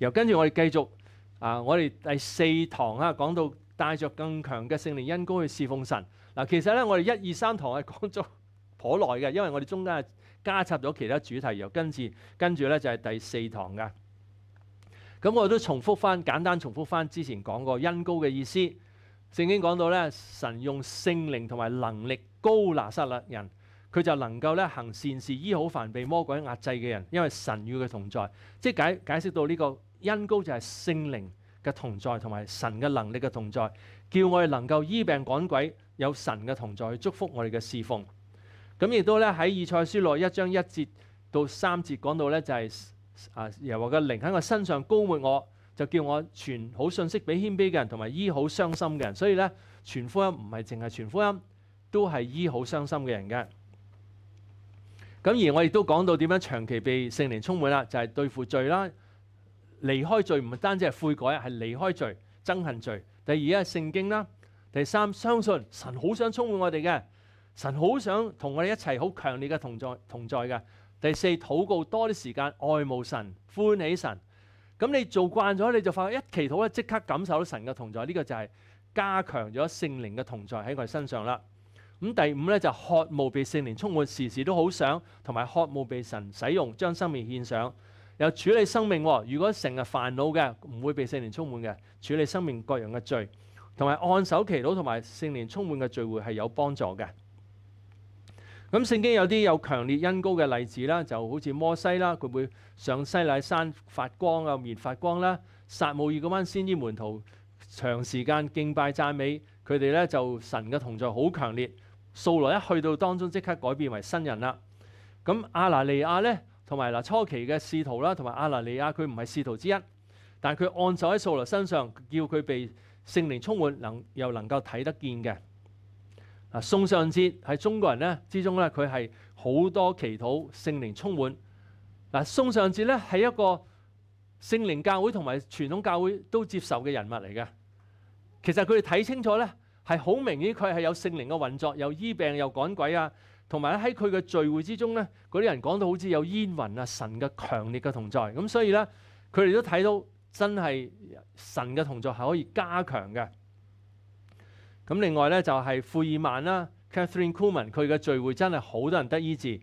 由跟住我哋继续啊，我哋第四堂啊，讲到带着更强嘅圣灵恩膏去侍奉神嗱。其实咧，我哋一二三堂系讲咗颇耐嘅，因为我哋中间系加插咗其他主题。又跟住，跟住咧就系第四堂噶。咁我都重复翻，简单重复翻之前讲过恩膏嘅意思。圣经讲到咧，神用圣灵同埋能力高拿失勒人，佢就能够咧行善事，医好凡被魔鬼压制嘅人，因为神与佢同在。即系解解释到呢个。因高就系圣灵嘅同在，同埋神嘅能力嘅同在，叫我哋能够医病赶鬼，有神嘅同在祝福我哋嘅侍奉。咁亦都咧喺以赛书内一章一节到三节讲到咧就系啊耶和嘅灵喺我身上高没，我就叫我传好信息俾谦卑嘅人，同埋医好伤心嘅人。所以咧传福音唔系净系传福音，都系医好伤心嘅人嘅。咁而我亦都讲到点样长期被圣灵充满啦，就系对付罪啦。離開罪唔單止係悔改，係離開罪、憎恨罪。第二係聖經啦。第三，相信神好想充滿我哋嘅，神好想同我哋一齊好強烈嘅同在同在嘅。第四，禱告多啲時間，愛慕神，歡喜神。咁你做慣咗，你就發覺一祈禱咧，即刻感受到神嘅同在。呢個就係加強咗聖靈嘅同在喺我哋身上啦。咁第五咧就渴慕被聖靈充滿，時時都好想同埋渴慕被神使用，將生命獻上。有處理生命，如果成日煩惱嘅，唔會被聖年充滿嘅。處理生命各樣嘅罪，同埋按手祈禱，同埋聖年充滿嘅聚會係有幫助嘅。咁聖經有啲有強烈恩高嘅例子啦，就好似摩西啦，佢會上西乃山發光啊，面發光啦。撒母耳嗰班先知門徒長時間敬拜讚美，佢哋咧就神嘅同在好強烈。素羅一去到當中，即刻改變為新人啦。咁阿拿尼亞咧？同埋嗱初期嘅仕徒啦，同埋阿拿尼亞佢唔係仕徒之一，但系佢按手喺素羅身上，叫佢被聖靈充滿，能又能夠睇得見嘅。啊，送上节喺中國人咧之中咧，佢係好多祈禱聖靈充滿。嗱送上节咧係一個聖靈教會同埋傳統教會都接受嘅人物嚟嘅。其實佢哋睇清楚咧係好明顯，佢係有聖靈嘅運作，又醫病又趕鬼啊！同埋咧喺佢嘅聚會之中咧，嗰啲人講到好似有煙雲啊，神嘅強烈嘅同在，咁所以咧佢哋都睇到真係神嘅同在係可以加強嘅。咁另外咧就係富爾曼啦，Catherine Coolman 佢嘅聚會真係好多人得醫治。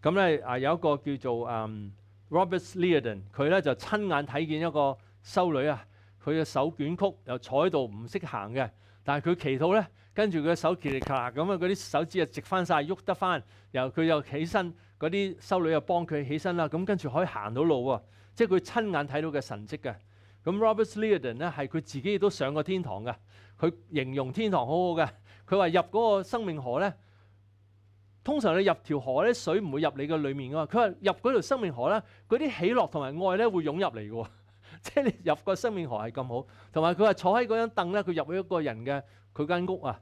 咁咧啊有一個叫做嗯 Robert l e o d e n 佢咧就親眼睇見一個修女啊。佢嘅手卷曲又坐喺度唔識行嘅，但係佢祈禱咧，跟住佢嘅手竭力咔咁啊，嗰啲手指啊直翻晒，喐得翻，後佢又起身，嗰啲修女又幫佢起身啦，咁跟住可以行到路喎，即係佢親眼睇到嘅神跡嘅。咁 r o b e r t l d o n 咧係佢自己亦都上過天堂嘅，佢形容天堂好好嘅，佢話入嗰個生命河咧，通常你入條河咧水唔會入你嘅裡面噶嘛，佢話入嗰條生命河咧，嗰啲喜樂同埋愛咧會湧入嚟嘅喎。即係你入個生命河係咁好，同埋佢話坐喺嗰張凳咧，佢入咗一個人嘅佢間屋啊。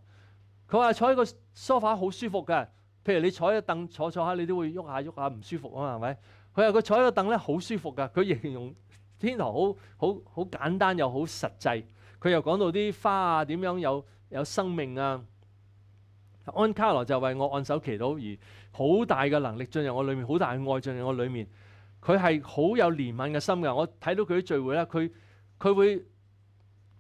佢話坐喺個 sofa 好舒服嘅。譬如你坐喺凳坐坐下，你都會喐下喐下唔舒服啊嘛，係咪？佢話佢坐喺個凳咧好舒服嘅。佢形容 天堂好好好簡單又好實際。佢又講到啲花啊點樣有有生命啊。安卡羅就為我按手祈禱而好大嘅能力進入我裏面，好大嘅愛進入我裏面。佢係好有怜悯嘅心㗎，我睇到佢啲聚會啦，佢佢會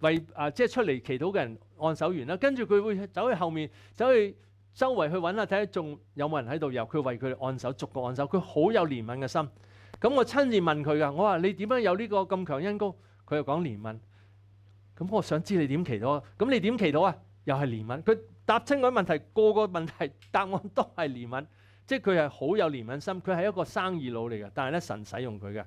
为啊即係出嚟祈禱嘅人按手完啦，跟住佢會走去後面，走去周圍去揾下睇下仲有冇人喺度有，佢為佢哋按手，逐個按手，佢好有怜悯嘅心。咁我親自問佢㗎，我話你點樣有呢個咁強恩高？佢又講怜悯。咁我想知你點祈禱，咁你點祈禱啊？又係怜悯。佢答清啲問題，個個問題答案都係怜悯。即係佢係好有憐憫心，佢係一個生意佬嚟嘅，但係咧神使用佢嘅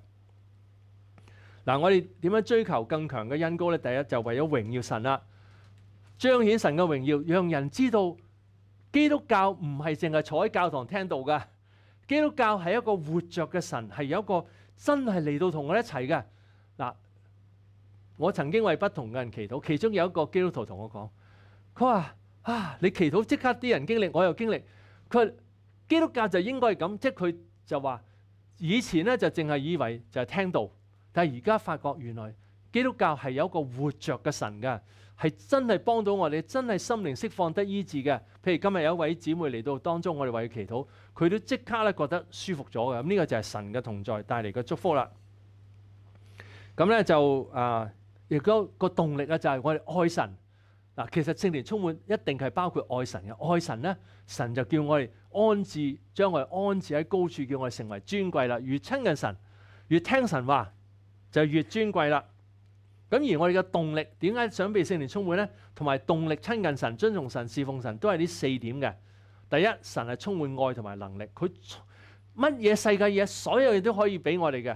嗱。我哋點樣追求更強嘅恩高咧？第一就為咗榮耀神啦，彰顯神嘅榮耀，讓人知道基督教唔係淨係坐喺教堂聽到嘅，基督教係一個活着嘅神，係有一個真係嚟到同我一齊嘅嗱。我曾經為不同嘅人祈禱，其中有一個基督徒同我講，佢話啊，你祈禱即刻啲人經歷，我又經歷佢。基督教就应该系咁，即系佢就话以前咧就净系以为就系听到，但系而家发觉原来基督教系有一个活着嘅神噶，系真系帮到我哋，真系心灵释放得医治嘅。譬如今日有一位姊妹嚟到当中，我哋为佢祈祷，佢都即刻咧觉得舒服咗嘅。咁呢个就系神嘅同在带嚟嘅祝福啦。咁咧就啊，亦都个动力啊就系我哋爱神嗱。其实圣年充满一定系包括爱神嘅，爱神咧神就叫我哋。安置将我哋安置喺高处，叫我哋成为尊贵啦。越亲近神，越听神话，就越尊贵啦。咁而我哋嘅动力，点解想被圣灵充满呢？同埋动力亲近神、尊重神、侍奉神，都系呢四点嘅。第一，神系充满爱同埋能力，佢乜嘢世界嘢，所有嘢都可以俾我哋嘅。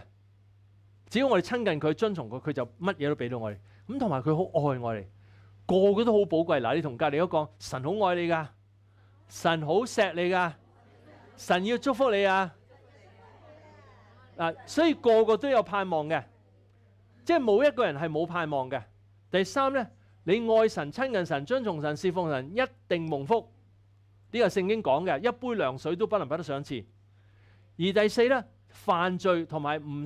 只要我哋亲近佢、遵从佢，佢就乜嘢都俾到我哋。咁同埋佢好爱我哋，个个都好宝贵。嗱，你同隔篱嗰个，神好爱你噶。神好锡你噶，神要祝福你啊！所以个个都有盼望嘅，即系冇一个人系冇盼望嘅。第三呢，你爱神、亲近神、遵从神、侍奉神，一定蒙福。呢个圣经讲嘅，一杯凉水都不能不得上一次。而第四呢，犯罪同埋唔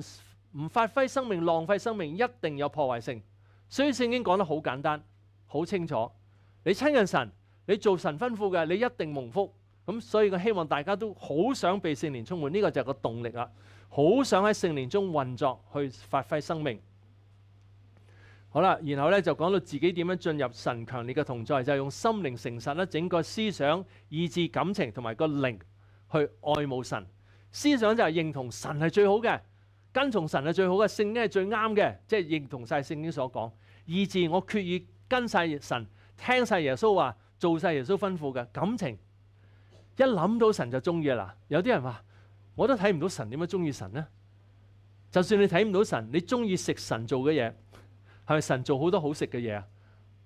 唔发挥生命、浪费生命，一定有破坏性。所以圣经讲得好简单、好清楚，你亲近神。你做神吩咐嘅，你一定蒙福咁，所以佢希望大家都好想被圣年充满，呢个就系个动力啦。好想喺圣年中运作，去发挥生命。好啦，然后咧就讲到自己点样进入神强烈嘅同在，就用心灵诚实啦，整个思想、意志、感情同埋个灵去爱慕神。思想就系认同神系最好嘅，跟从神系最好嘅，圣经系最啱嘅，即系认同晒圣经所讲。意志我决意跟晒神，听晒耶稣话。做晒耶穌吩咐嘅感情，一諗到神就中意啦。有啲人話：我都睇唔到神點样中意神呢？就算你睇唔到神，你中意食神做嘅嘢，係咪神做好多好食嘅嘢啊？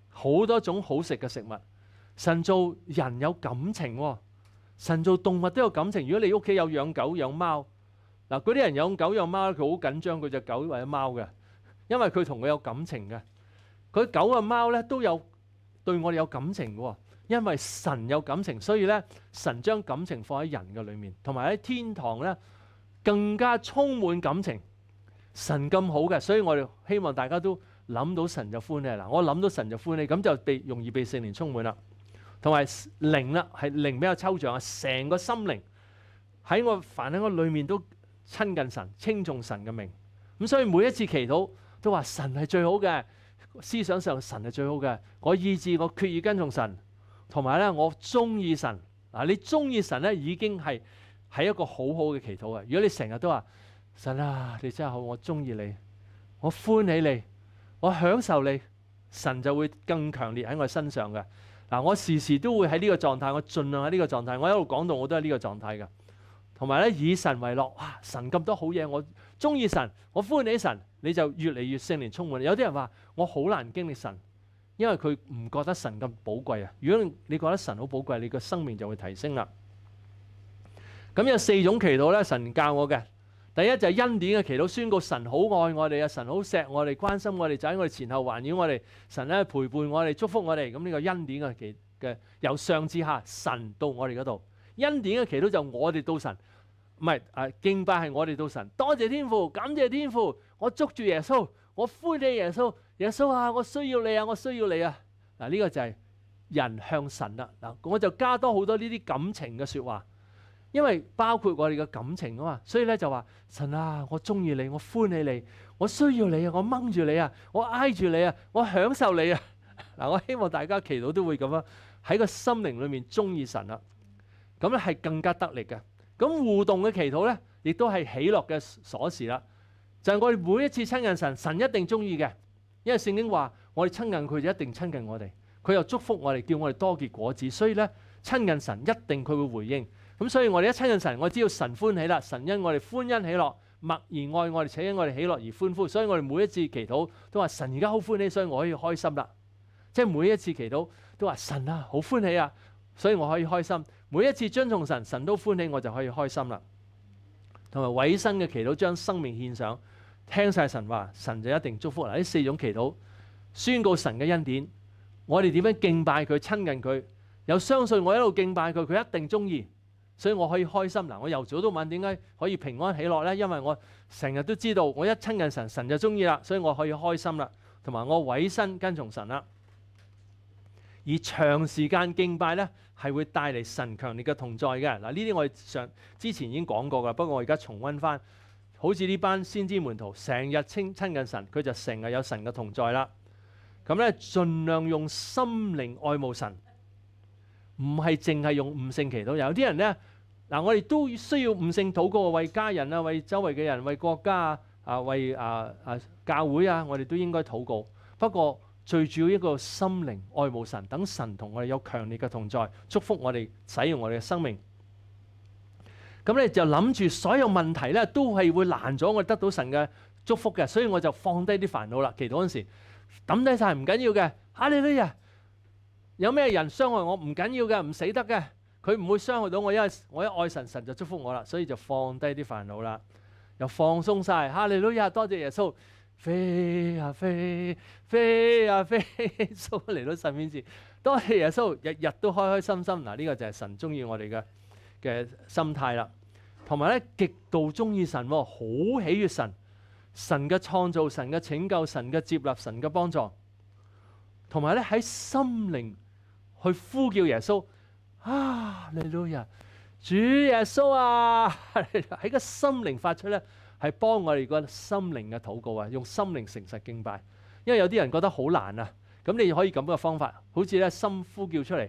好多種好食嘅食物，神做人有感情，神做動物都有感情。如果你屋企有養狗養貓，嗱嗰啲人養狗養貓佢好緊張佢只狗或者貓嘅，因為佢同佢有感情嘅。佢狗啊貓咧都有。對我哋有感情嘅喎，因為神有感情，所以咧神將感情放喺人嘅裏面，同埋喺天堂咧更加充滿感情。神咁好嘅，所以我哋希望大家都諗到神就歡喜啦。我諗到神就歡喜，咁就被容易被聖靈充滿啦。同埋靈啦，系靈比較抽象啊，成個心靈喺我凡喺我裏面都親近神，称重神嘅命。咁所以每一次祈禱都話神係最好嘅。思想上神系最好嘅，我意志我決意跟從神，同埋咧我中意神嗱，你中意神咧已經係系一個好好嘅祈禱啊！如果你成日都話神啊，你真好，我中意你，我歡喜你，我享受你，神就會更強烈喺我身上嘅嗱，我時時都會喺呢個狀態，我盡量喺呢個狀態，我一路講到我都係呢個狀態嘅，同埋咧以神為樂，哇！神咁多好嘢，我中意神，我歡喜神。你就越嚟越聖靈充滿。有啲人話我好難經歷神，因為佢唔覺得神咁寶貴啊。如果你覺得神好寶貴，你個生命就會提升啦。咁有四種祈禱咧，神教我嘅。第一就係恩典嘅祈禱，宣告神好愛我哋啊，神好錫我哋，關心我哋，就喺我哋前後環繞我哋，神咧陪伴我哋，祝福我哋。咁呢個恩典嘅祈嘅，由上至下，神到我哋嗰度。恩典嘅祈禱就我哋到神。唔系啊！敬拜系我哋到神，多谢天父，感谢天父，我捉住耶稣，我欢你耶稣，耶稣啊，我需要你啊，我需要你啊！嗱，呢个就系人向神啦。嗱，我就加多好多呢啲感情嘅说话，因为包括我哋嘅感情啊嘛，所以咧就话神啊，我中意你，我欢你我需要你啊，我掹住你啊，我挨住你啊，我享受你啊！嗱，我希望大家祈祷都会咁啊，喺个心灵里面中意神啦，咁咧系更加得力嘅。咁互動嘅祈禱咧，亦都係喜樂嘅鎖匙啦。就係我哋每一次親近神，神一定中意嘅，因為聖經話我哋親近佢就一定親近我哋，佢又祝福我哋，叫我哋多結果子。所以咧，親近神一定佢會回應。咁所以我哋一親近神，我知道神歡喜啦，神因我哋歡欣喜樂，默然愛我哋，且因我哋喜樂而歡呼。所以我哋每一次祈禱都話神而家好歡喜，所以我可以開心啦。即係每一次祈禱都話神啊，好歡喜啊，所以我可以開心。每一次遵從神，神都歡喜，我就可以開心啦。同埋委身嘅祈禱，將生命獻上，聽晒神話，神就一定祝福啦。呢四種祈禱，宣告神嘅恩典，我哋點樣敬拜佢、親近佢，又相信我一路敬拜佢，佢一定中意，所以我可以開心嗱，我由早到晚，點解可以平安喜乐呢？因為我成日都知道，我一親近神，神就中意啦，所以我可以開心啦。同埋我委身跟從神啦。以長時間敬拜咧，係會帶嚟神強烈嘅同在嘅嗱。呢啲我哋上之前已經講過噶，不過我而家重温翻。好似呢班先知門徒，成日親親近神，佢就成日有神嘅同在啦。咁咧，盡量用心靈愛慕神，唔係淨係用悟性祈禱。有啲人咧，嗱，我哋都需要悟性禱告，為家人啊，為周圍嘅人，為國家啊，啊，為啊啊教會啊，我哋都應該禱告。不過，最主要一个心灵爱慕神，等神同我哋有强烈嘅同在，祝福我哋使用我哋嘅生命。咁咧就谂住所有问题咧都系会难咗我得到神嘅祝福嘅，所以我就放低啲烦恼啦。祈祷嗰阵时抌低晒唔紧要嘅，哈利路亚，有咩人伤害我唔紧要嘅，唔死得嘅，佢唔会伤害到我，因为我一爱神，神就祝福我啦，所以就放低啲烦恼啦，又放松晒，哈利路亚，多谢耶稣。飞啊飞，飞啊飞，苏嚟到面前，多谢耶稣日日都开开心心，嗱呢个就系神中意我哋嘅嘅心态啦。同埋咧，极度中意神，好喜悦神，神嘅创造，神嘅拯救，神嘅接纳，神嘅帮助，同埋咧喺心灵去呼叫耶稣啊，嚟到人，主耶稣啊，喺个心灵发出咧。係幫我哋個心靈嘅禱告啊！用心靈誠實敬拜，因為有啲人覺得好難啊。咁你可以咁嘅方法，好似咧心呼叫出嚟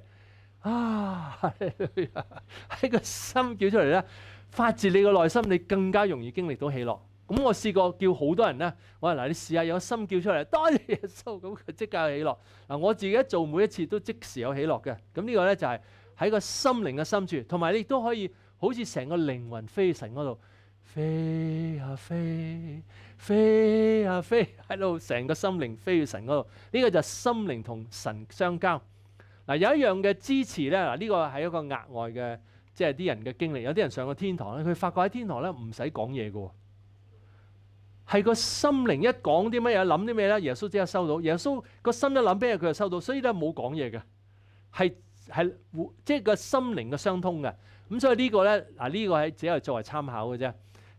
啊！喺個心叫出嚟咧，發自你個內心，你更加容易經歷到喜樂。咁我試過叫好多人咧，我話嗱你試下有心叫出嚟，多謝耶穌咁即刻有喜樂。嗱我自己做每一次都即時有喜樂嘅。咁呢個咧就係喺個心靈嘅深處，同埋你都可以好似成個靈魂飛神嗰度。飞啊飞，飞啊飞，喺 度成个心灵飞去神嗰度，呢个就心灵同神相交。嗱有一样嘅支持咧，嗱呢个系一个额外嘅，即系啲人嘅经历。有啲人上过天堂咧，佢发觉喺天堂咧唔使讲嘢嘅，系个心灵一讲啲乜嘢谂啲咩咧，耶稣即刻收到。耶稣个心一谂咩佢就收到，所以咧冇讲嘢嘅，系系即系个心灵嘅相通嘅。咁所以呢个咧嗱呢个系只系作为参考嘅啫。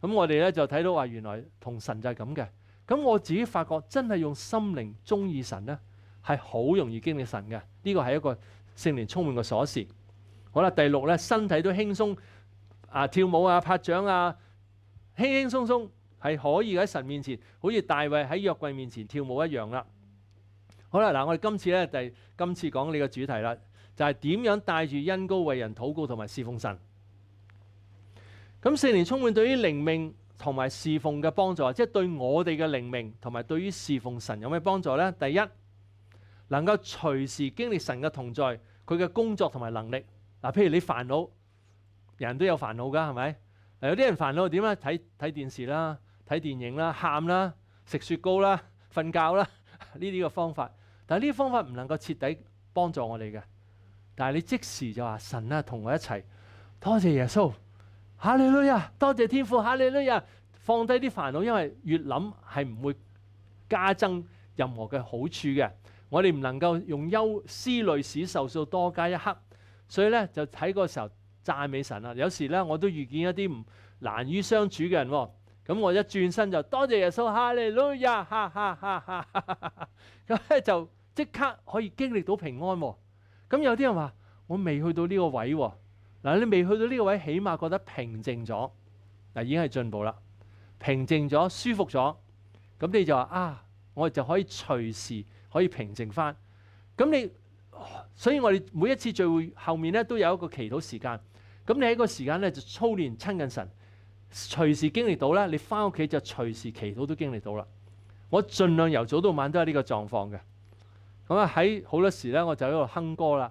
咁我哋咧就睇到话，原来同神就系咁嘅。咁我自己发觉，真系用心灵中意神咧，系好容易经历神嘅。呢个系一个圣灵充满嘅锁匙。好啦，第六咧，身体都轻松啊，跳舞啊，拍掌啊，轻轻松松系可以喺神面前，好似大卫喺约柜面前跳舞一样啦。好啦，嗱，我哋今次咧就系今次讲你嘅主题啦，就系点样带住恩高为人祷告同埋侍奉神。咁四年充滿對於靈命同埋侍奉嘅幫助，即係對我哋嘅靈命同埋對於侍奉神有咩幫助呢？第一，能夠隨時經歷神嘅同在，佢嘅工作同埋能力。嗱，譬如你煩惱，人都有煩惱噶，係咪？有啲人煩惱點啊？睇睇電視啦，睇電影啦，喊啦，食雪糕啦，瞓覺啦，呢啲嘅方法，但係呢啲方法唔能夠徹底幫助我哋嘅。但係你即時就話神啊同我一齊，多謝耶穌。哈利路亞，多謝天父。哈利路亞，放低啲煩惱，因為越諗係唔會加增任何嘅好處嘅。我哋唔能夠用憂思虑使受數多加一刻，所以咧就喺個時候讚美神啊。有時咧我都遇見一啲唔難於相處嘅人，咁我一轉身就多謝耶穌。哈利路亞，哈哈哈哈哈哈！咁咧就即刻可以經歷到平安。咁有啲人話：我未去到呢個位喎。嗱，你未去到呢個位，起碼覺得平靜咗嗱，已經係進步啦。平靜咗，舒服咗，咁你就話啊，我就可以隨時可以平靜翻。咁你所以，我哋每一次聚會後面咧，都有一個祈禱時間。咁你喺個時間咧就操練親近神，隨時經歷到咧，你翻屋企就隨時祈禱都經歷到啦。我盡量由早到晚都係呢個狀況嘅。咁啊，喺好多時咧，我就喺度哼歌啦。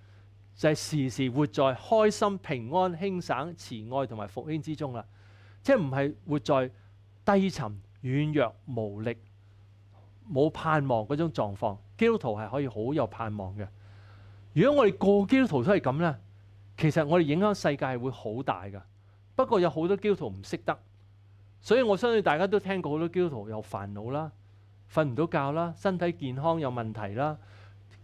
就係時時活在開心、平安、轻省、慈愛同埋复兴之中啦，即系唔係活在低沉、軟弱、無力、冇盼望嗰種狀況。基督徒係可以好有盼望嘅。如果我哋个基督徒都係咁呢，其實我哋影響世界係會好大噶。不過有好多基督徒唔識得，所以我相信大家都聽過好多基督徒有煩惱啦、瞓唔到覺啦、身體健康有問題啦、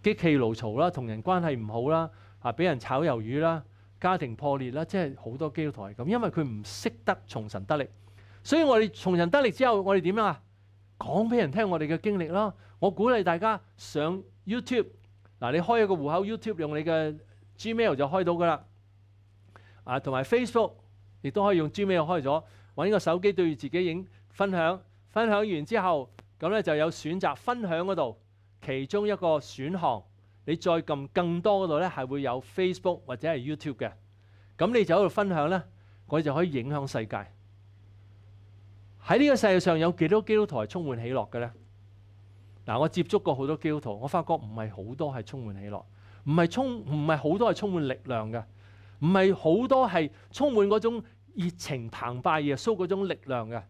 激氣怒嘈啦、同人關係唔好啦。啊！俾人炒魷魚啦，家庭破裂啦，即係好多基督徒係咁，因為佢唔識得從神得力。所以我哋從神得力之後，我哋點啊？講俾人聽我哋嘅經歷啦。我鼓勵大家上 YouTube 嗱，你開一個户口 YouTube，用你嘅 Gmail 就開到噶啦。啊，同埋 Facebook 亦都可以用 Gmail 開咗，揾個手機對自己影分享，分享完之後咁咧就有選擇分享嗰度其中一個選項。你再撳更多嗰度咧，係會有 Facebook 或者係 YouTube 嘅。咁你就喺度分享咧，我就可以影響世界。喺呢個世界上有幾多基督徒係充滿喜樂嘅咧？嗱，我接觸過好多基督徒，我發覺唔係好多係充滿喜樂，唔係充唔係好多係充滿力量嘅，唔係好多係充滿嗰種熱情澎湃耶穌嗰種力量嘅，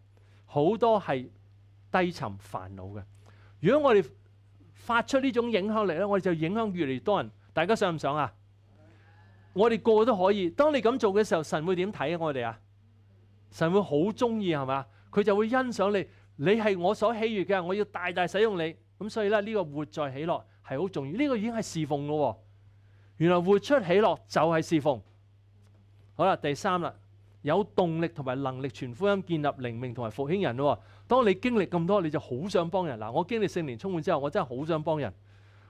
好多係低沉煩惱嘅。如果我哋发出呢种影响力咧，我哋就影响越嚟越多人。大家想唔想啊？我哋个个都可以。当你咁做嘅时候，神会点睇啊？我哋啊，神会好中意系嘛？佢就会欣赏你，你系我所喜悦嘅，我要大大使用你。咁所以咧，呢个活在喜乐系好重要。呢个已经系侍奉咯。原来活出喜乐就系侍奉。好啦，第三啦，有动力同埋能力传福音，建立灵命同埋复兴人。咯。當你經歷咁多，你就好想幫人嗱。我經歷聖年充滿之後，我真係好想幫人，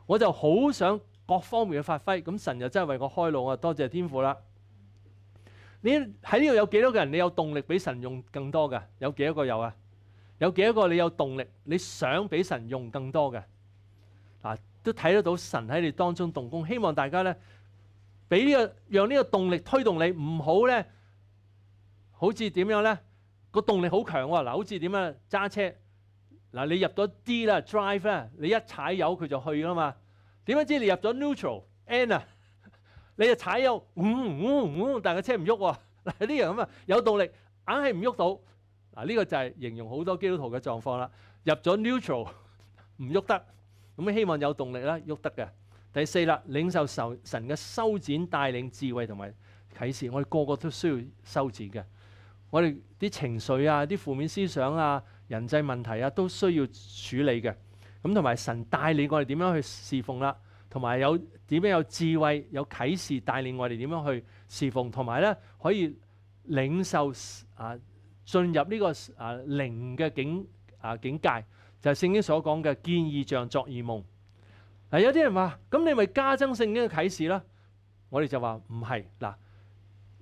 我就好想各方面嘅發揮。咁神又真係為我開路啊！多謝天父啦。你喺呢度有幾多個人？你有動力俾神用更多嘅？有幾多個有啊？有幾多個你有動力？你想俾神用更多嘅嗱？都睇得到神喺你當中動工。希望大家咧，俾呢個讓呢個動力推動你，唔好咧，好似點樣咧？個動力好強喎！嗱，好似點啊？揸車嗱，你入咗 D 啦，drive 啦，你一踩油佢就去噶嘛？點樣知你入咗 neutral N 啊？你就踩油，呜呜呜，但個車唔喐喎。嗱，呢樣咁啊，有動力硬係唔喐到。嗱，呢個就係形容好多基督徒嘅狀況啦。入咗 neutral 唔喐得，咁希望有動力啦，喐得嘅。第四啦，領受神嘅修剪、帶領、智慧同埋啟示，我哋個個都需要修剪嘅。我哋啲情緒啊、啲負面思想啊、人際問題啊，都需要處理嘅。咁同埋神帶領我哋點樣去侍奉啦，同埋有點樣有智慧、有啟示帶領我哋點樣去侍奉，同埋咧可以領受啊進入呢個啊零嘅境啊境界，就係聖經所講嘅見異象作異夢。嗱有啲人話：，咁你咪加增聖經嘅啟示啦？我哋就話唔係，嗱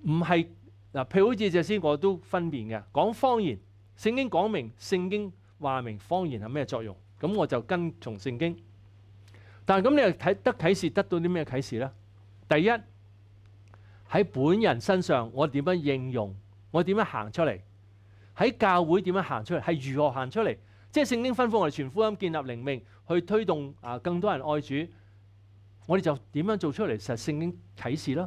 唔係。嗱，譬如好似只先，我都分辨嘅。講方言，聖經講明，聖經話明方言係咩作用。咁我就跟從聖經。但系咁，你又睇得启示得到啲咩启示咧？第一，喺本人身上，我點樣應用？我點樣行出嚟？喺教會點樣行出嚟？係如何行出嚟？即系聖經吩咐我哋全福音、建立靈命、去推動啊更多人愛主。我哋就點樣做出嚟？實圣经启示啦。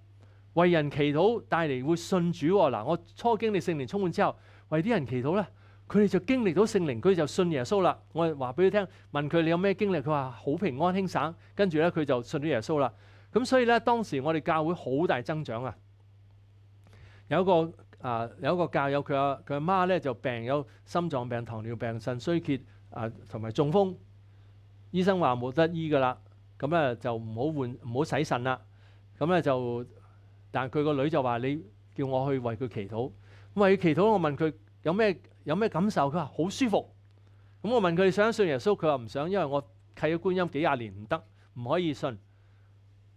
為人祈禱帶嚟會信主嗱。我初經歷聖灵充滿之後，為啲人祈禱咧，佢哋就經歷到聖靈，佢就信耶穌啦。我話俾佢聽，問佢你有咩經歷，佢話好平安轻省。跟住咧，佢就信咗耶穌啦。咁所以咧，當時我哋教會好大增長啊。有一個啊，有一个教友，佢阿佢阿媽咧就病有心臟病、糖尿病、腎衰竭啊，同埋中風。醫生話冇得醫噶啦，咁咧就唔好換唔好洗肾啦。咁咧就。但佢個女就話：你叫我去為佢祈禱。咁為佢祈禱，我問佢有咩有咩感受？佢話好舒服。咁我問佢想信耶穌？佢話唔想，因為我契咗觀音幾廿年唔得，唔可以信。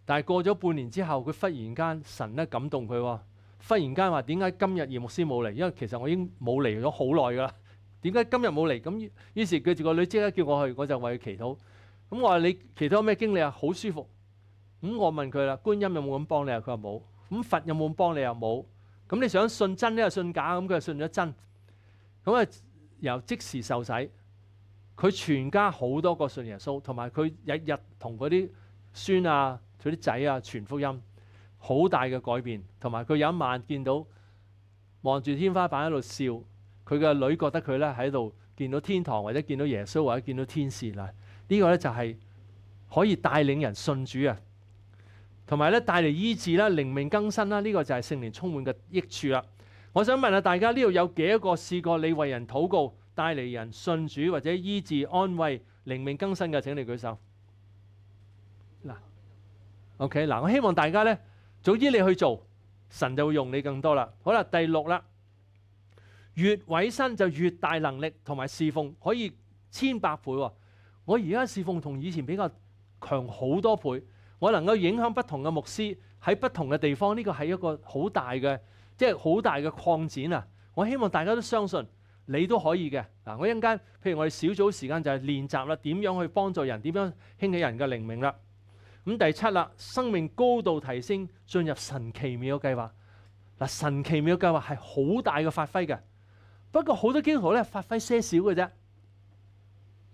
但係過咗半年之後，佢忽然間神咧感動佢忽然間話點解今日葉牧師冇嚟？因為其實我已經冇嚟咗好耐㗎啦。點解今日冇嚟？咁於是佢就個女即刻叫我去，我就為佢祈禱。咁我話你祈禱咩經歷啊？好舒服。咁我問佢啦，觀音有冇咁幫你啊？佢話冇。咁佛有冇帮你又冇，咁你想信真呢又信假，咁佢就信咗真，咁啊由即时受洗，佢全家好多个信耶稣，同埋佢日日同嗰啲孙啊、佢啲仔啊传福音，好大嘅改变，同埋佢有一晚见到望住天花板喺度笑，佢嘅女觉得佢咧喺度见到天堂，或者见到耶稣，或者见到天使啦，呢个咧就系可以带领人信主啊！同埋咧，帶嚟醫治啦、靈命更新啦，呢個就係聖靈充滿嘅益處啦。我想問下大家，呢度有幾多個試過你為人禱告帶嚟人信主或者醫治、安慰、靈命更新嘅？請你舉手。嗱，OK，嗱，我希望大家咧，早啲你去做，神就會用你更多啦。好啦，第六啦，越偉身就越大能力同埋侍奉，可以千百倍。我而家侍奉同以前比較強好多倍。我能夠影響不同嘅牧師喺不同嘅地方，呢個係一個好大嘅，即係好大嘅擴展啊！我希望大家都相信，你都可以嘅嗱。我一間，譬如我哋小組時間就係練習啦，點樣去幫助人，點樣興起人嘅靈命啦。咁第七啦，生命高度提升，進入神奇妙嘅計劃。嗱，神奇妙嘅計劃係好大嘅發揮嘅，不過好多基督徒咧發揮些少嘅啫，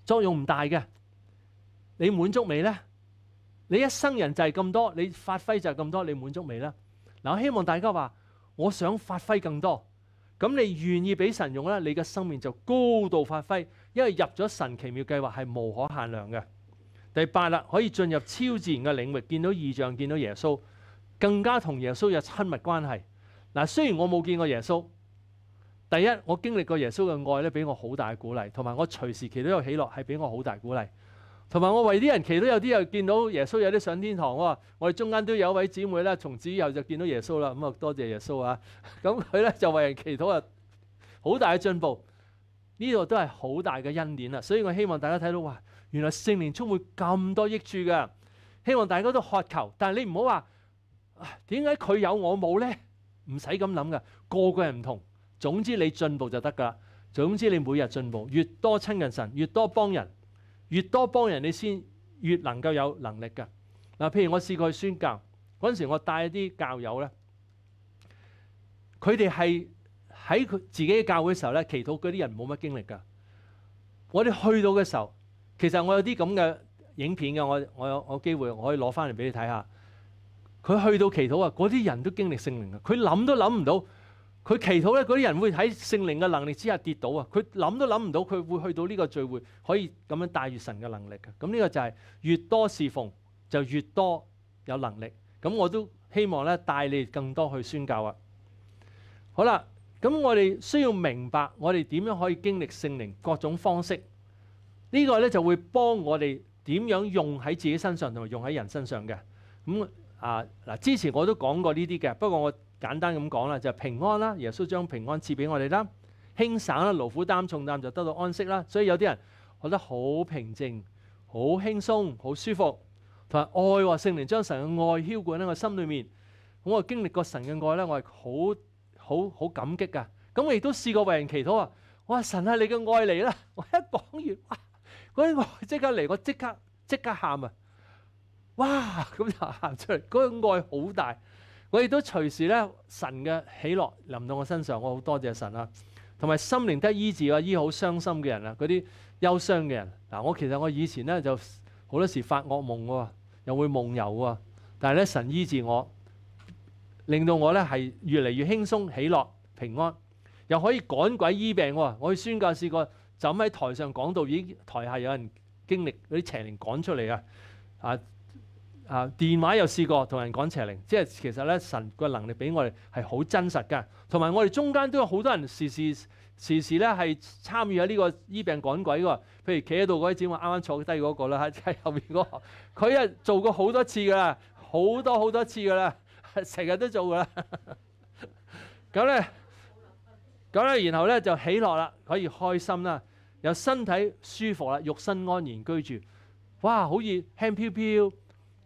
作用唔大嘅。你滿足未呢？你一生人就係咁多，你發揮就系咁多，你滿足未咧？嗱，我希望大家話，我想發揮更多，咁你願意俾神用咧，你嘅生命就高度發揮，因為入咗神奇妙計劃係無可限量嘅。第八啦，可以進入超自然嘅領域，見到異象，見到耶穌，更加同耶穌有親密關係。嗱，雖然我冇見過耶穌，第一我經歷過耶穌嘅愛咧，俾我好大嘅鼓勵，同埋我隨時其都有喜乐，係俾我好大鼓勵。同埋我為啲人祈禱，有啲又見到耶穌，有啲上天堂我哋中間都有位姊妹咧，從此以後就見到耶穌啦。咁啊，多謝耶穌啊！咁佢咧就為人祈禱啊，好大嘅進步。呢度都係好大嘅恩典啊！所以我希望大家睇到哇，原來聖灵充滿咁多益處噶。希望大家都渴求，但系你唔好話點解佢有我冇咧？唔使咁諗噶，個個人唔同。總之你進步就得噶啦。總之你每日進步，越多親近神，越多幫人。越多幫人，你先越能夠有能力噶。嗱，譬如我試過去宣教嗰陣時，我帶啲教友咧，佢哋係喺佢自己嘅教會時候咧，祈禱嗰啲人冇乜經歷噶。我哋去到嘅時候，其實我有啲咁嘅影片嘅，我我有我機會我可以攞翻嚟俾你睇下。佢去到祈禱啊，嗰啲人都經歷聖靈啊，佢諗都諗唔到。佢祈禱咧，嗰啲人會喺聖靈嘅能力之下跌倒啊！佢諗都諗唔到，佢會去到呢個聚會，可以咁樣帶住神嘅能力嘅。咁呢個就係越多侍奉就越多有能力。咁我都希望咧帶你更多去宣教啊！好啦，咁我哋需要明白我哋點樣可以經歷聖靈各種方式，呢個咧就會幫我哋點樣用喺自己身上同埋用喺人身上嘅。咁啊嗱，之前我都講過呢啲嘅，不過我。簡單咁講啦，就平安啦，耶穌將平安賜俾我哋啦，輕省啦，勞苦擔重擔就得到安息啦。所以有啲人覺得好平靜、好輕鬆、好舒服，同埋愛喎，聖靈將神嘅愛灌喺我心裏面。咁我經歷過神嘅愛咧，我係好好好感激㗎。咁我亦都試過為人祈禱啊，我話神啊，你嘅愛嚟啦！我一講完，哇，嗰啲愛即刻嚟，我即刻即刻喊啊！哇，咁就喊出嚟，嗰個愛好大。我亦都隨時咧，神嘅喜樂臨到我身上，我好多謝神啊！同埋心靈得醫治啊，醫好傷心嘅人啊，嗰啲憂傷嘅人。嗱，我其實我以前咧就好多時發惡夢嘅，又會夢遊嘅。但係咧，神醫治我，令到我咧係越嚟越輕鬆喜樂平安，又可以趕鬼醫病。我去宣教試過，就咁喺台上講到，已經台下有人經歷嗰啲邪靈趕出嚟啊！啊～啊！電話又試過同人講邪靈，即係其實咧神個能力俾我哋係好真實㗎。同埋我哋中間都有好多人時時時時咧係參與喺呢個醫病趕鬼㗎。譬如企喺度嗰位，只我啱啱坐低嗰個啦，即係後面嗰個，佢啊做過好多次㗎啦，好多好多次㗎啦，成日都做㗎啦。咁咧，咁咧，然後咧就喜樂啦，可以開心啦，又身體舒服啦，肉身安然居住，哇！好似輕飄飄～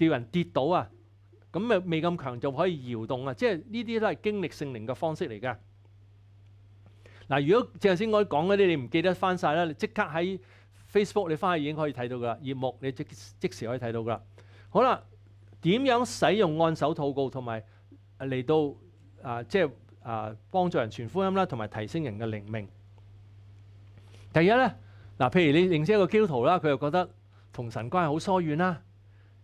叫人跌倒啊！咁咪未咁強，就可以搖動啊！即係呢啲都係經歷聖靈嘅方式嚟噶。嗱，如果頭先我講嗰啲，你唔記得翻晒啦，你即刻喺 Facebook，你翻去已經可以睇到噶啦，頁目你即即時可以睇到噶啦。好啦，點樣使用按手禱告同埋嚟到啊，即係啊幫助人傳福音啦，同埋提升人嘅靈命。第一咧，嗱，譬如你認識一個基督徒啦，佢又覺得同神關係好疏遠啦。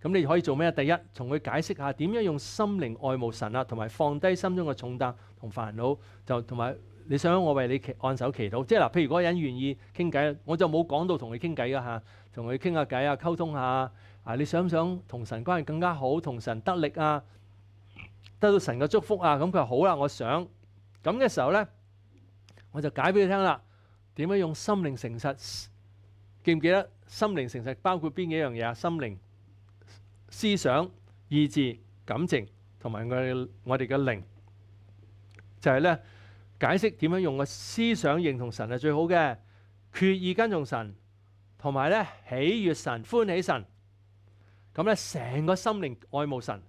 咁你可以做咩第一，同佢解釋下點樣用心靈愛慕神啊，同埋放低心中嘅重擔同煩惱，就同埋你想我為你祈手祈禱？即係嗱，譬如嗰人願意傾偈，我就冇講到同佢傾偈噶嚇，同佢傾下偈啊，溝通下啊。你想唔想同神關係更加好，同神得力啊，得到神嘅祝福啊？咁佢話好啦，我想咁嘅時候咧，我就解俾佢聽啦，點樣用心靈誠實？記唔記得心靈誠實包括邊幾樣嘢啊？心靈。思想、意志、感情同埋我我哋嘅靈，就係咧解釋點樣用個思想認同神係最好嘅，決意跟從神，同埋咧喜悅神、歡喜神。咁咧成個心靈愛慕神，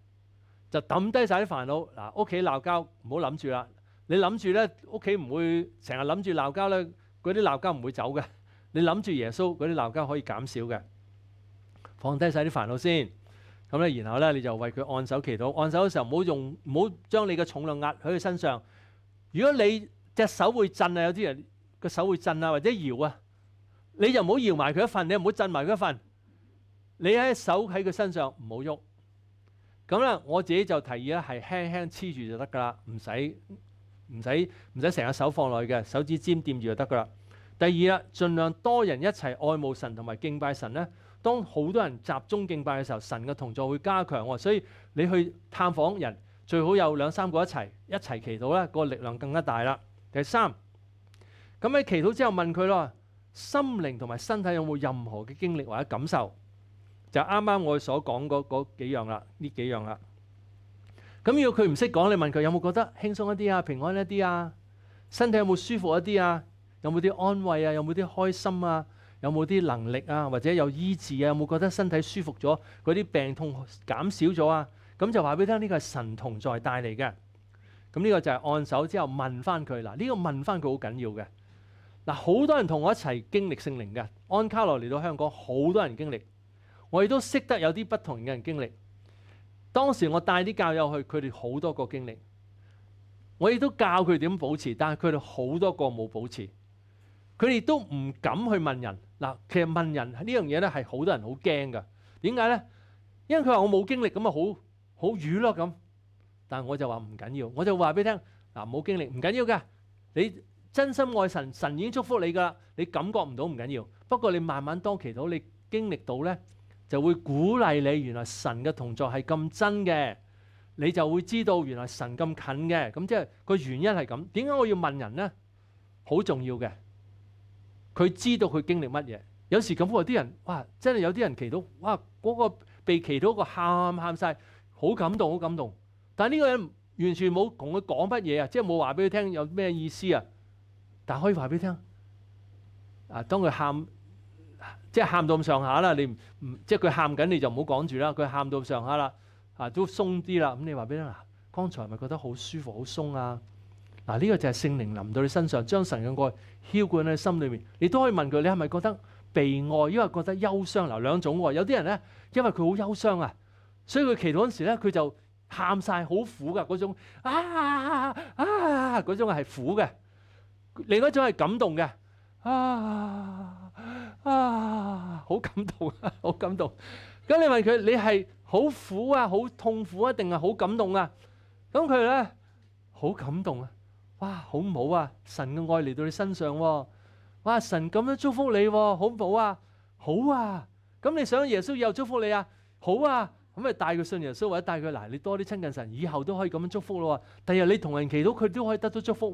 就抌低晒啲煩惱。嗱屋企鬧交唔好諗住啦，你諗住咧屋企唔會成日諗住鬧交咧，嗰啲鬧交唔會走嘅。你諗住耶穌，嗰啲鬧交可以減少嘅，放低晒啲煩惱先。咁咧，然後咧，你就為佢按手祈禱。按手嘅時候，唔好用，唔好將你嘅重量壓喺佢身上。如果你隻手會震啊，有啲人個手會震啊，或者搖啊，你就唔好搖埋佢一份，你唔好震埋佢一份。你喺手喺佢身上唔好喐。咁咧，我自己就提議咧，係輕輕黐住就得噶啦，唔使唔使唔使成個手放落去嘅，手指尖掂住就得噶啦。第二啦，儘量多人一齊愛慕神同埋敬拜神咧。当好多人集中敬拜嘅时候，神嘅同在会加强喎，所以你去探访人最好有两三个一齐一齐祈祷咧，个力量更加大啦。第三，咁喺祈祷之后问佢咯，心灵同埋身体有冇任何嘅经历或者感受，就啱啱我所讲嗰嗰几样啦，呢几样啦。咁如果佢唔识讲，你问佢有冇觉得轻松一啲啊，平安一啲啊，身体有冇舒服一啲啊，有冇啲安慰啊，有冇啲开心啊？有冇啲能力啊，或者有醫治啊？有冇覺得身體舒服咗，嗰啲病痛減少咗啊？咁就話俾聽，呢個係神同在帶嚟嘅。咁呢個就係按手之後問翻佢嗱，呢個問翻佢好緊要嘅嗱。好多人同我一齊經歷聖靈嘅安卡羅嚟到香港，好多人經歷，我亦都識得有啲不同嘅人經歷。當時我帶啲教友去，佢哋好多個經歷，我亦都教佢點保持，但係佢哋好多個冇保持，佢哋都唔敢去問人。嗱，其實問人呢樣嘢咧係好多人好驚噶，點解咧？因為佢話我冇經歷咁啊，好好愚咯咁。但我就話唔緊要，我就話俾你聽嗱，冇經歷唔緊要嘅。你真心愛神，神已經祝福你噶啦。你感覺唔到唔緊要，不過你慢慢多祈禱，你經歷到咧，就會鼓勵你原來神嘅同在係咁真嘅，你就會知道原來神咁近嘅。咁即係個原因係咁。點解我要問人咧？好重要嘅。佢知道佢經歷乜嘢，有時感覺啲人哇，真係有啲人祈到哇，嗰個被祈到個喊喊晒，好感動好感動。但係呢個人完全冇同佢講乜嘢啊，即係冇話俾佢聽有咩意思啊。但係可以話俾佢聽啊，當佢喊，即係喊到咁上下啦，你唔唔即係佢喊緊，你就唔好講住啦。佢喊到咁上下啦，啊都鬆啲啦。咁你話俾佢聽嗱，剛才咪覺得好舒服，好鬆啊。嗱，呢個就係聖靈臨到你身上，將神嘅愛浇灌喺心裏面。你都可以問佢，你係咪覺得被爱，因為覺得憂傷，有兩種。有啲人咧，因為佢好憂傷啊，所以佢祈禱嗰時咧，佢就喊晒，好苦噶嗰種啊啊嗰種係苦嘅。另一種係感動嘅啊啊，好感動，好感動。咁你問佢，你係好苦啊，好痛苦啊，定係好感動啊？咁佢咧好感動啊！哇，好唔好啊？神嘅爱嚟到你身上喎！哇，神咁样祝福你，好唔好啊？好啊！咁你想耶稣又祝福你啊？好啊！咁咪带佢信耶稣，或者带佢嗱，你多啲亲近神，以后都可以咁样祝福咯。第二，你同人祈祷，佢都可以得到祝福。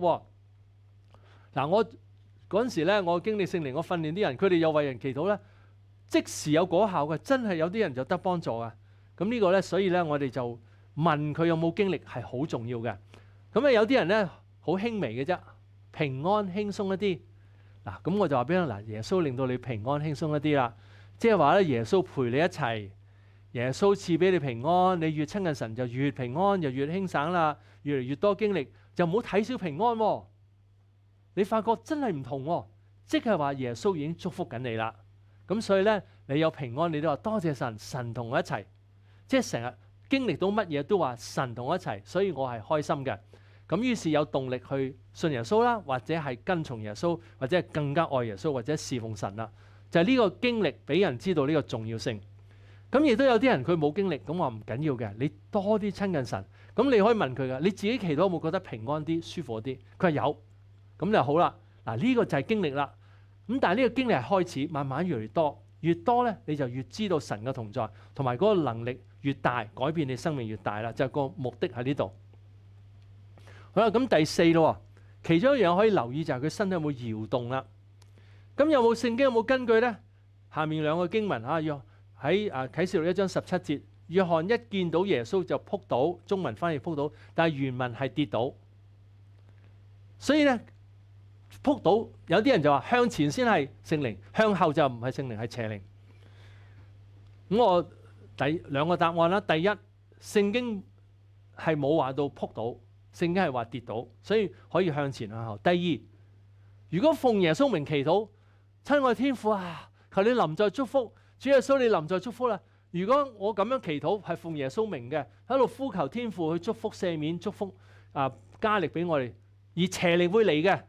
嗱，我嗰阵时咧，我经历圣灵，我训练啲人，佢哋又为人祈祷咧，即时有果效嘅，真系有啲人就得帮助啊！咁呢个咧，所以咧，我哋就问佢有冇经历系好重要嘅。咁啊，有啲人咧。好輕微嘅啫，平安輕鬆一啲。嗱，咁我就話俾啦？嗱，耶穌令到你平安輕鬆一啲啦，即係話咧，耶穌陪你一齊，耶穌賜俾你平安。你越親近神就越平安，就越輕省啦，越嚟越多經歷，就唔好睇小平安喎。你發覺真係唔同喎，即係話耶穌已經祝福緊你啦。咁所以咧，你有平安，你都話多謝神，神同我一齊。即係成日經歷到乜嘢都話神同我一齊，所以我係開心嘅。咁於是有動力去信耶穌啦，或者係跟從耶穌，或者係更加愛耶穌，或者侍奉神啦。就係呢個經歷俾人知道呢個重要性。咁亦都有啲人佢冇經歷，咁話唔緊要嘅，你多啲親近神。咁你可以問佢噶，你自己祈禱有冇覺得平安啲、舒服啲？佢話有，咁就好啦。嗱呢個就係經歷啦。咁但係呢個經歷係開始，慢慢越嚟多，越多咧你就越知道神嘅同在，同埋嗰個能力越大，改變你生命越大啦。就個目的喺呢度。好啦，咁第四咯，其中一樣可以留意就係佢身體有冇搖動啦。咁有冇聖經有冇根據咧？下面兩個經文啊，喺啊啟示錄一章十七節，約翰一見到耶穌就撲倒，中文翻譯撲倒，但係原文係跌倒。所以咧撲倒有啲人就話向前先係聖靈，向後就唔係聖靈係邪靈。咁我第兩個答案啦，第一聖經係冇話到撲倒。圣经係話跌倒，所以可以向前向後。第二，如果奉耶穌明祈禱，親愛天父啊，求你臨在祝福，主耶穌你臨在祝福啦。如果我咁樣祈禱係奉耶穌明嘅，喺度呼求天父去祝福、赦免、祝福啊加力俾我哋，而邪力會嚟嘅，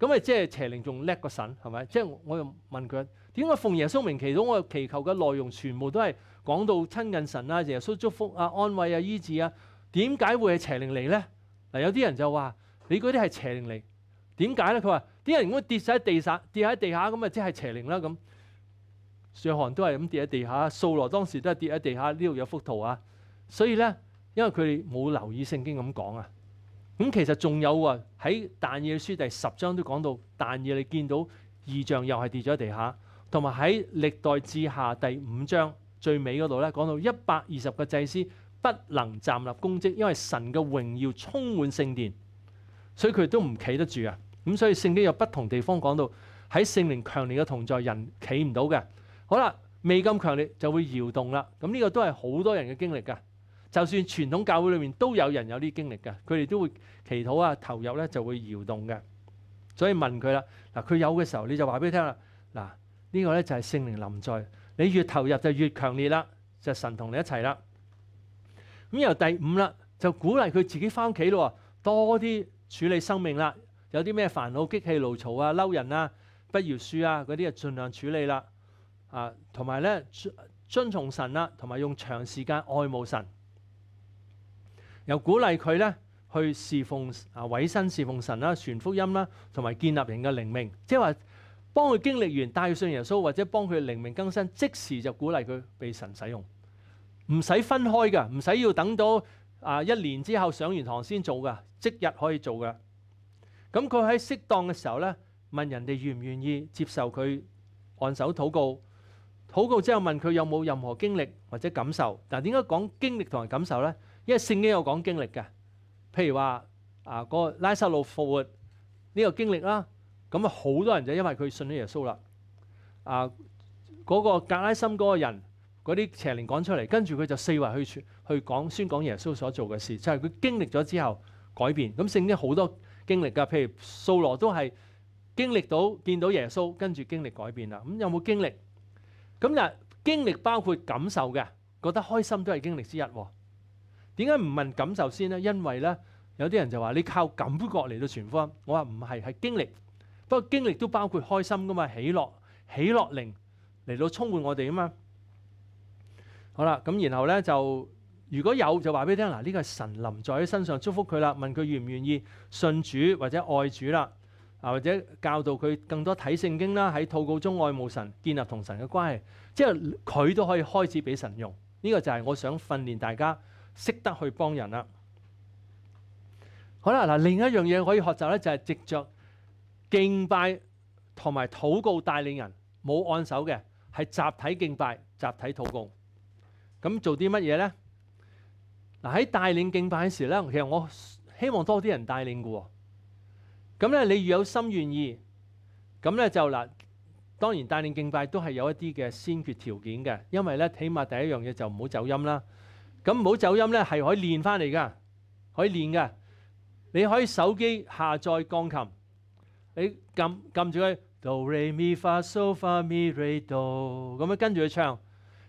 咁咪即係邪靈仲叻過神係咪？即係我又問佢點解奉耶穌明祈禱，我祈求嘅內容全部都係講到親近神啊，耶穌祝福啊、安慰啊、醫治啊。點解會係邪靈嚟咧？嗱有啲人就話你嗰啲係邪靈嚟，點解咧？佢話啲人如果跌晒喺地散跌喺地下咁啊，即係邪靈啦咁。尚汗都係咁跌喺地下，掃羅當時都係跌喺地下，呢度有幅圖啊。所以咧，因為佢哋冇留意聖經咁講啊。咁其實仲有啊，喺但以理書第十章都講到但以你見到異象又係跌咗喺地下，同埋喺歷代至下第五章最尾嗰度咧講到一百二十個祭司。不能站立公職，因為神嘅榮耀充滿聖殿，所以佢都唔企得住啊。咁所以聖經有不同地方講到，喺聖靈強烈嘅同在，人企唔到嘅。好啦，未咁強烈就會搖動啦。咁呢個都係好多人嘅經歷噶。就算傳統教會裏面都有人有呢啲經歷噶，佢哋都會祈禱啊，投入咧就會搖動嘅。所以問佢啦，嗱佢有嘅時候你就話俾聽啦，嗱呢個咧就係聖靈臨在，你越投入就越強烈啦，就神同你一齊啦。咁又第五啦，就鼓励佢自己翻屋企咯，多啲处理生命啦，有啲咩烦恼、激气、怒嘈啊、嬲人啊、不饶恕啊嗰啲啊，尽量处理啦。啊，同埋咧，遵从神啦，同埋用长时间爱慕神。又鼓励佢咧去侍奉啊，委身侍奉神啦，传福音啦，同埋建立人嘅灵命，即系话帮佢经历完带佢信耶稣，或者帮佢灵命更新，即时就鼓励佢被神使用。唔使分開嘅，唔使要等到啊一年之後上完堂先做嘅，即日可以做嘅。咁佢喺適當嘅時候咧，問人哋願唔願意接受佢按手禱告，禱告之後問佢有冇任何經歷或者感受。嗱，點解講經歷同埋感受咧？因為聖經有講經歷嘅，譬如話啊個拉撒路復活呢個經歷啦，咁啊好多人就因為佢信咗耶穌啦。啊嗰個格拉森嗰個人。嗰啲邪靈講出嚟，跟住佢就四围去傳去講宣講耶穌所做嘅事，就係佢經歷咗之後改變。咁剩经好多經歷噶，譬如素羅都係經歷到見到耶穌，跟住經歷改變啦。咁有冇經歷？咁嗱，經歷包括感受嘅，覺得開心都係經歷之一。點解唔問感受先呢？因為咧有啲人就話你靠感覺嚟到傳福音，我話唔係，係經歷。不過經歷都包括開心噶嘛，喜樂喜樂靈嚟到充滿我哋啊嘛。好啦，咁然後咧就如果有就話俾聽嗱，呢個神臨在喺身上祝福佢啦，問佢願唔願意信主或者愛主啦啊，或者教導佢更多睇聖經啦，喺禱告中愛慕神，建立同神嘅關係，即係佢都可以開始俾神用呢個就係我想訓練大家識得去幫人啦。好啦，嗱另一樣嘢可以學習咧就係藉着敬拜同埋禱告帶領人冇按手嘅係集體敬拜集體禱告。咁做啲乜嘢咧？嗱喺帶領敬拜嘅時咧，其實我希望多啲人帶領嘅喎。咁咧，你如有心願意，咁咧就嗱，當然帶領敬拜都係有一啲嘅先決條件嘅，因為咧起碼第一樣嘢就唔好走音啦。咁唔好走音咧係可以練翻嚟噶，可以練嘅。你可以手機下載鋼琴，你撳撳住佢 do 咪發 m 發咪瑞哆，咁樣跟住去唱。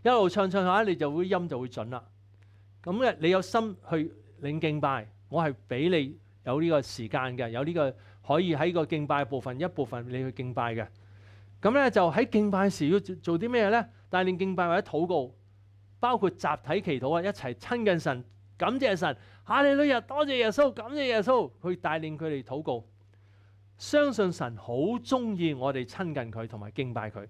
一路唱唱下，你就會音就會準啦。咁嘅你有心去領敬拜，我係俾你有呢個時間嘅，有呢個可以喺個敬拜部分一部分你去敬拜嘅。咁咧就喺敬拜時要做啲咩咧？帶領敬拜或者禱告，包括集體祈禱啊，一齊親近神，感謝神。哈你女日多謝耶穌，感謝耶穌，去帶領佢哋禱告。相信神好中意我哋親近佢同埋敬拜佢。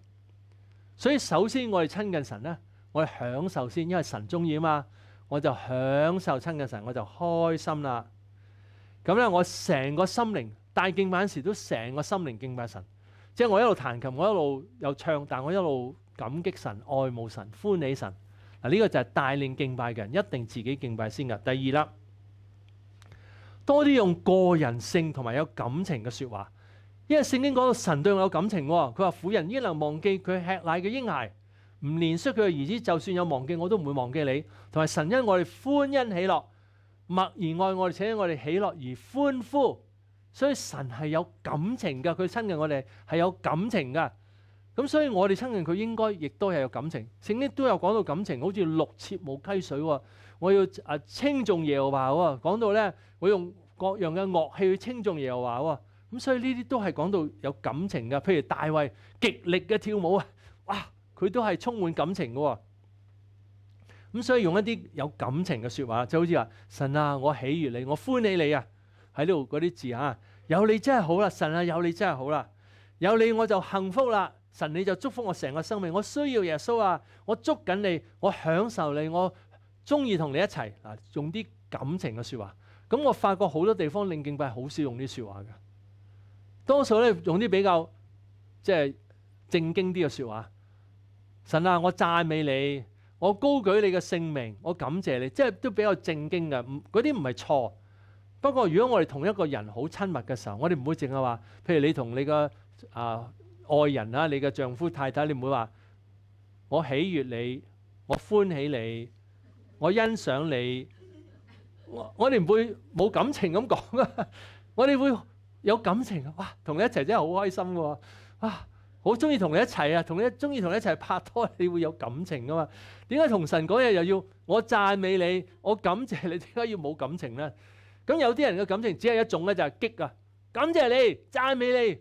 所以首先我哋亲近神咧，我哋享受先，因为神中意啊嘛，我就享受亲近神，我就开心啦。咁咧，我成个心灵大敬拜时都成个心灵敬拜神，即系我一路弹琴，我一路又唱，但我一路感激神、爱慕神、欢喜神。嗱，呢个就系带领敬拜嘅人一定自己敬拜先噶。第二啦，多啲用个人性同埋有感情嘅说话。因為聖經講到神對我有感情，佢話：婦人依然忘記佢吃奶嘅嬰孩，唔連恤佢嘅兒子，就算有忘記，我都唔會忘記你。同埋神因我哋歡欣喜樂，默而愛我哋，且我哋喜樂而歡呼。所以神係有感情㗎，佢親近我哋係有感情㗎。咁所以我哋親近佢應該亦都係有感情。聖經都有講到感情，好似六切冇溪水喎，我要啊稱重耶和華喎，講到咧，我用各樣嘅樂器去稱重耶和華喎。咁所以呢啲都係講到有感情嘅，譬如大卫極力嘅跳舞啊，哇！佢都係充滿感情嘅。咁所以用一啲有感情嘅说話，就好似話神啊，我喜悅你，我歡喜你啊，喺呢度嗰啲字啊，有你真係好啦，神啊有你真係好啦，有你我就幸福啦，神你就祝福我成個生命，我需要耶穌啊，我捉緊你，我享受你，我中意同你一齊嗱，用啲感情嘅说話。咁我發覺好多地方令敬拜好少用啲说話嘅。多數咧用啲比較即系正經啲嘅说話。神啊，我讚美你，我高舉你嘅姓名，我感謝你，即係都比較正經嘅。嗰啲唔係錯。不過如果我哋同一個人好親密嘅時候，我哋唔會淨係話，譬如你同你嘅啊愛人啊，你嘅丈夫太太，你唔會話我喜悅你，我歡喜你，我欣賞你。我我哋唔會冇感情咁講啊！我哋会有感情啊！哇，同你一齐真系好开心喎！哇，好中意同你一齐啊，同你中意同你一齐拍拖，你会有感情噶嘛？点解同神嗰日又要我赞美你，我感谢你？点解要冇感情咧？咁有啲人嘅感情只係一種咧，就係激啊！感谢你，赞美你，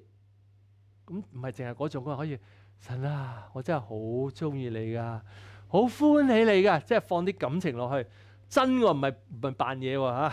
咁唔系净系嗰種可以。神啊，我真系好中意你噶，好欢喜你噶，即系放啲感情落去，真喎，唔系唔系扮嘢喎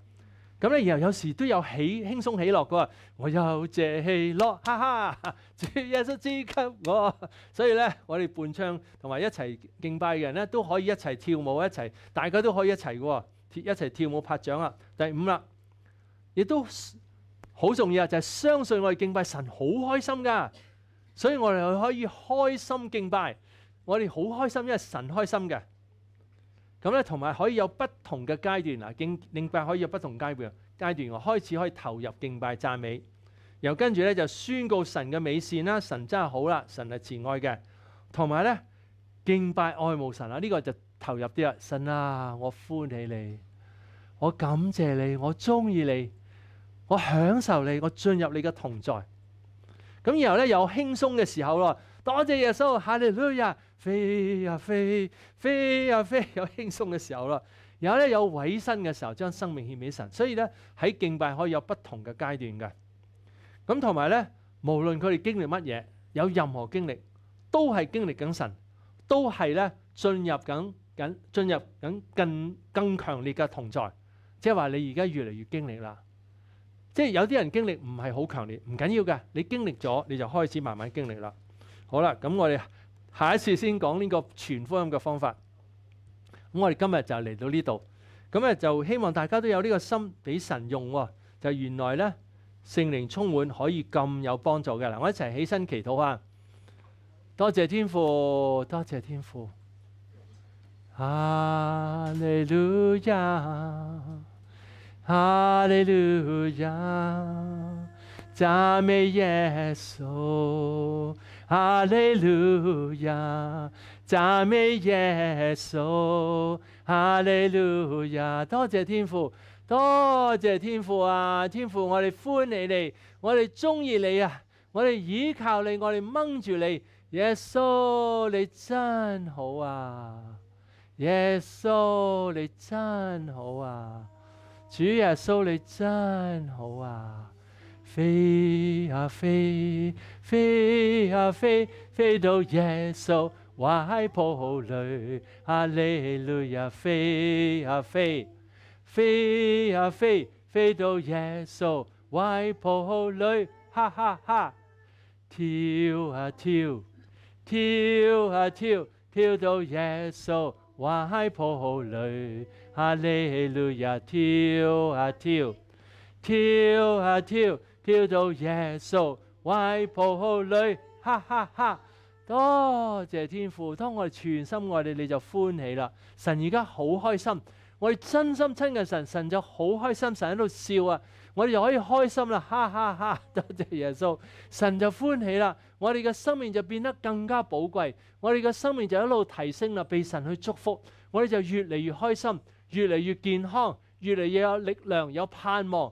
咁咧，然後有時都有喜，輕鬆喜樂嘅我又謝氣咯，哈哈！主耶穌知給我，所以咧，我哋伴唱同埋一齊敬拜嘅人咧，都可以一齊跳舞，一齊大家都可以一齊嘅一齊跳舞拍掌啊！第五啦，亦都好重要啊！就係相信我哋敬拜神，好開心噶，所以我哋可以開心敬拜，我哋好開心，因為神開心嘅。咁咧，同埋可以有不同嘅階段啊，敬敬拜可以有不同階段，階段我開始可以投入敬拜讚美，然後跟住咧就宣告神嘅美善啦。神真係好啦，神係慈愛嘅，同埋咧敬拜愛慕神啊，呢個就投入啲啦。神啊，我歡喜你，我感謝你，我中意你，我享受你，我進入你嘅同在。咁然後咧有輕鬆嘅時候咯。多谢耶稣，下利路呀，飞呀飞，飞呀 飞，有轻松嘅时候啦。然后咧有委身嘅时候，将生命献俾神。所以咧喺敬拜可以有不同嘅阶段嘅。咁同埋咧，无论佢哋经历乜嘢，有任何经历，都系经历紧神，都系咧进入紧紧进入紧更更强烈嘅同在。即系话你而家越嚟越经历啦。即系有啲人经历唔系好强烈，唔紧要嘅，你经历咗你就开始慢慢经历啦。好啦，咁我哋下一次先講呢個全方音嘅方法。咁我哋今日就嚟到呢度，咁咧就希望大家都有呢個心俾神用喎。就原來咧聖靈充滿可以咁有幫助嘅嗱，我一齊起身祈禱啊！多謝天父，多謝天父，哈利路亞，哈利路亞，赞美耶稣。哈利路亚，赞美耶稣！哈利路亚，多谢天父，多谢天父啊，天父，我哋欢你嚟，我哋中意你啊，我哋倚靠你，我哋掹住你，耶稣，你真好啊，耶稣，你真好啊，主耶稣，你真好啊。飞啊飞，飞啊飞，飞到耶稣懷抱裏。哈利路亞，飛啊飛，飛啊飛，飛到耶穌懷抱裏。哈哈哈！跳啊跳，跳啊跳，跳到耶穌懷抱裏。哈利路亞，跳啊跳，跳啊跳。跳到耶稣怀抱里，哈哈哈！多谢天父，当我哋全心爱你，你就欢喜啦。神而家好开心，我哋真心亲近神，神就好开心，神喺度笑啊！我哋又可以开心啦，哈哈哈！多谢耶稣，神就欢喜啦。我哋嘅生命就变得更加宝贵，我哋嘅生命就一路提升啦，被神去祝福，我哋就越嚟越开心，越嚟越健康，越嚟越有力量，有盼望。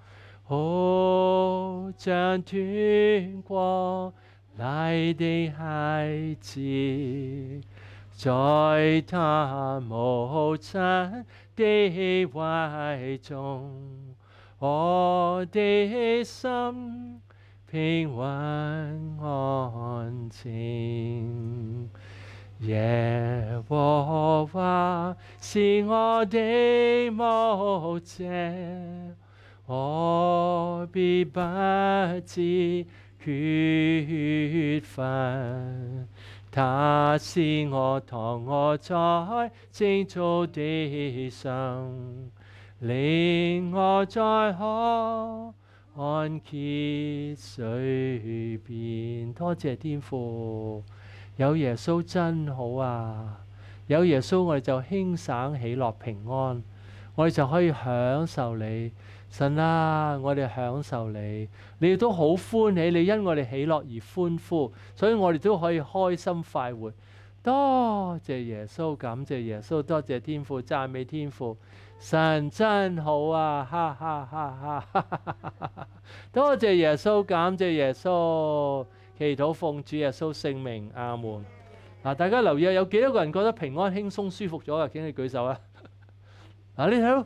我将经过来的孩子，在他母亲的怀中，我的心平稳安静。耶和华是我的墓志。我必把这血幻，他使我同我，在青草地上，令我再可看见水边。多谢天父，有耶稣真好啊！有耶稣，我哋就轻省喜乐平安，我哋就可以享受你。神啊，我哋享受你，你亦都好欢喜，你因我哋喜乐而欢呼，所以我哋都可以开心快活。多谢耶稣，感谢耶稣，多谢天父，赞美天父。神真好啊，哈哈哈哈哈哈！多谢耶稣，感谢耶稣，祈祷奉主耶稣圣名，阿门。嗱，大家留意啊，有几多个人觉得平安、轻松、舒服咗啊？请你举手啊！嗱，你好。